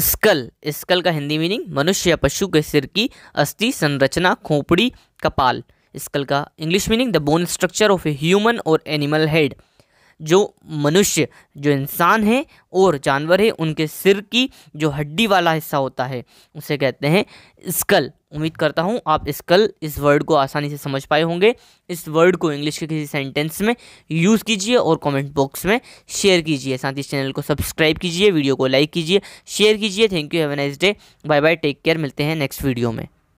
skull skull का Hindi meaning मनुष्य या पशु के सिर की अस्थि संरचना खोपड़ी कपाल स्कल का English meaning the bone structure of a human और एनिमल हेड जो मनुष्य जो इंसान है और जानवर है उनके सिर की जो हड्डी वाला हिस्सा होता है उसे कहते हैं स्कल उम्मीद करता हूँ आप स्कल इस वर्ड को आसानी से समझ पाए होंगे इस वर्ड को इंग्लिश के किसी सेंटेंस में यूज़ कीजिए और कमेंट बॉक्स में शेयर कीजिए साथ ही इस चैनल को सब्सक्राइब कीजिए वीडियो को लाइक कीजिए शेयर कीजिए thank you have a nice day bye bye take care मिलते हैं नेक्स्ट वीडियो में